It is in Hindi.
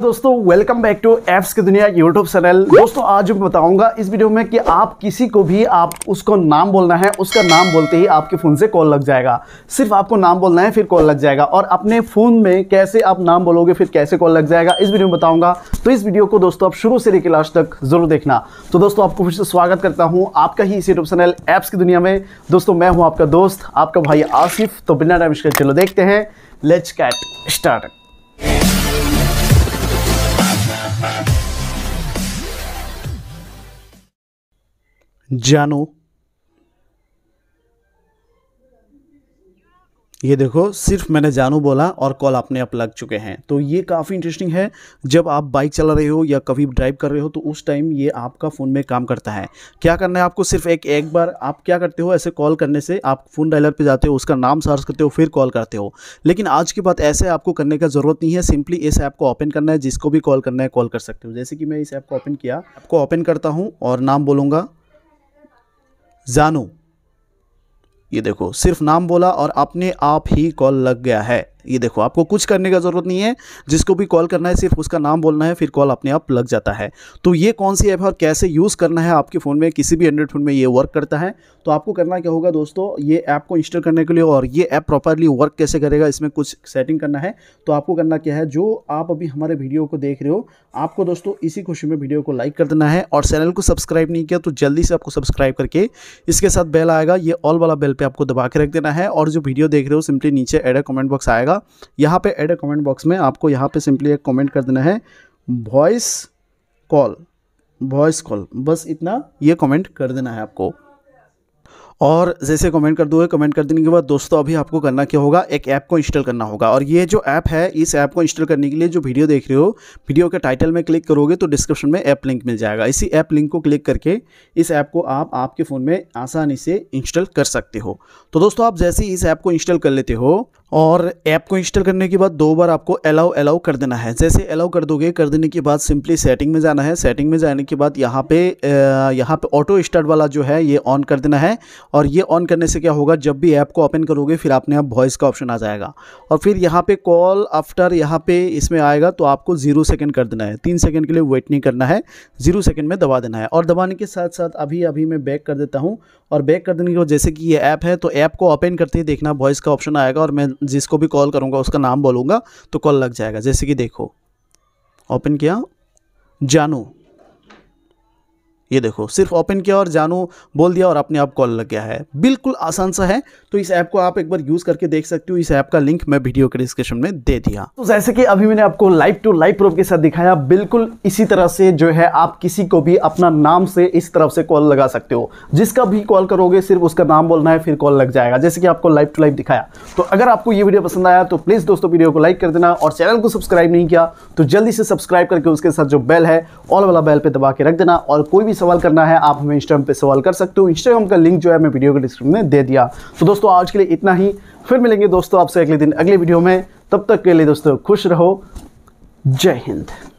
तो दोस्तों वेलकम बैक टू एप्स की दुनिया यूट्यूब चैनल दोस्तों आज मैं बताऊंगा इस वीडियो में कि आप किसी को भी आप उसको नाम बोलना है उसका नाम बोलते ही आपके फ़ोन से कॉल लग जाएगा सिर्फ आपको नाम बोलना है फिर कॉल लग जाएगा और अपने फ़ोन में कैसे आप नाम बोलोगे फिर कैसे कॉल लग जाएगा इस वीडियो में बताऊंगा तो इस वीडियो को दोस्तों आप शुरू से लेकर लास्ट तक जरूर देखना तो दोस्तों आपको फिर से स्वागत करता हूँ आपका ही इस यूट्यूब चैनल ऐप्स की दुनिया में दोस्तों मैं हूँ आपका दोस्त आपका भाई आसिफ तो बिना टाइम चलो देखते हैं लेट्स कैट स्टार्ट জানো ये देखो सिर्फ मैंने जानू बोला और कॉल अपने आप लग चुके हैं तो ये काफ़ी इंटरेस्टिंग है जब आप बाइक चला रहे हो या कभी ड्राइव कर रहे हो तो उस टाइम ये आपका फ़ोन में काम करता है क्या करना है आपको सिर्फ एक एक बार आप क्या करते हो ऐसे कॉल करने से आप फ़ोन डायलर पर जाते हो उसका नाम सर्च करते हो फिर कॉल करते हो लेकिन आज के बाद ऐसे आपको करने का ज़रूरत नहीं है सिंपली इस ऐप को ओपन करना है जिसको भी कॉल करना है कॉल कर सकते हो जैसे कि मैं इस ऐप को ओपन किया आपको ओपन करता हूँ और नाम बोलूँगा जानू ये देखो सिर्फ नाम बोला और अपने आप ही कॉल लग गया है ये देखो आपको कुछ करने का ज़रूरत नहीं है जिसको भी कॉल करना है सिर्फ उसका नाम बोलना है फिर कॉल अपने आप लग जाता है तो ये कौन सी ऐप है और कैसे यूज़ करना है आपके फ़ोन में किसी भी एंड्रॉइड फ़ोन में ये वर्क करता है तो आपको करना क्या होगा दोस्तों ये ऐप को इंस्टॉल करने के लिए और ये ऐप प्रॉपरली वर्क कैसे करेगा इसमें कुछ सेटिंग करना है तो आपको करना क्या है जो आप अभी हमारे वीडियो को देख रहे हो आपको दोस्तों इसी खुशी में वीडियो को लाइक कर देना है और चैनल को सब्सक्राइब नहीं किया तो जल्दी से आपको सब्सक्राइब करके इसके साथ बेल आएगा ये ऑल वाला बेल पर आपको दबा के रख देना है और जो वीडियो देख रहे हो सिंपली नीचे एडा कॉमेंट बॉक्स आएगा होगा यहाँ पे एड ए कमेंट बॉक्स में आपको यहाँ पे सिंपली एक कमेंट कर देना है वॉइस कॉल वॉइस कॉल बस इतना ये कमेंट कर देना है आपको और जैसे कमेंट कर दोगे कमेंट कर देने के बाद दोस्तों अभी आपको करना क्या होगा एक ऐप को इंस्टॉल करना होगा और ये जो ऐप है इस ऐप को इंस्टॉल करने के लिए जो वीडियो देख रहे हो वीडियो के टाइटल में क्लिक करोगे तो डिस्क्रिप्शन में ऐप लिंक मिल जाएगा इसी ऐप लिंक को क्लिक करके इस ऐप को आप आपके फ़ोन में आसानी से इंस्टॉल कर सकते हो तो दोस्तों आप जैसे ही इस ऐप को इंस्टॉल कर लेते हो और ऐप को इंस्टॉल करने के बाद दो बार आपको अलाउ अलाउ कर देना है जैसे अलाउ कर दोगे कर देने के बाद सिंपली सेटिंग में जाना है सेटिंग में जाने के बाद यहाँ पे यहाँ पे ऑटो स्टार्ट वाला जो है ये ऑन कर देना है और ये ऑन करने से क्या होगा जब भी ऐप को ओपन करोगे फिर आपने आप वॉइस का ऑप्शन आ जाएगा और फिर यहाँ पर कॉल आफ्टर यहाँ पर इसमें आएगा तो आपको जीरो सेकेंड कर देना है तीन सेकेंड के लिए वेट नहीं करना है जीरो सेकेंड में दबा देना है और दबाने के साथ साथ अभी अभी मैं बैक कर देता हूँ और बैक कर देने के बाद जैसे कि ये ऐप है तो ऐप को ओपन करते ही देखना वॉइस का ऑप्शन आएगा और मैं जिसको भी कॉल करूँगा उसका नाम बोलूँगा तो कॉल लग जाएगा जैसे कि देखो ओपन किया जानो ये देखो सिर्फ ओपन किया और जानू बोल दिया और अपने आप कॉल लग गया है बिल्कुल आसान सा है तो इस ऐप को आप एक बार यूज़ करके देख सकते हो इस ऐप का लिंक मैं वीडियो के डिस्क्रिप्शन में दे दिया तो जैसे कि अभी मैंने आपको लाइव टू लाइव प्रूफ के साथ दिखाया बिल्कुल इसी तरह से जो है आप किसी को भी अपना नाम से इस तरफ से कॉल लगा सकते हो जिसका भी कॉल करोगे सिर्फ उसका नाम बोलना है फिर कॉल लग जाएगा जैसे कि आपको लाइव टू लाइव दिखाया तो अगर आपको ये वीडियो पसंद आया तो प्लीज़ दोस्तों वीडियो को लाइक कर देना और चैनल को सब्सक्राइब नहीं किया तो जल्दी से सब्सक्राइब करके उसके साथ जो बेल है ऑल वाला बेल पर दबा के रख देना और कोई भी सवाल करना है आप हमें इंस्टाग्राम पे सवाल कर सकते हो इंस्टाग्राम का लिंक जो है मैं वीडियो के डिस्क्रिप्शन में दे दिया तो दोस्तों आज के लिए इतना ही फिर मिलेंगे दोस्तों आपसे अगले दिन अगले वीडियो में तब तक के लिए दोस्तों खुश रहो जय हिंद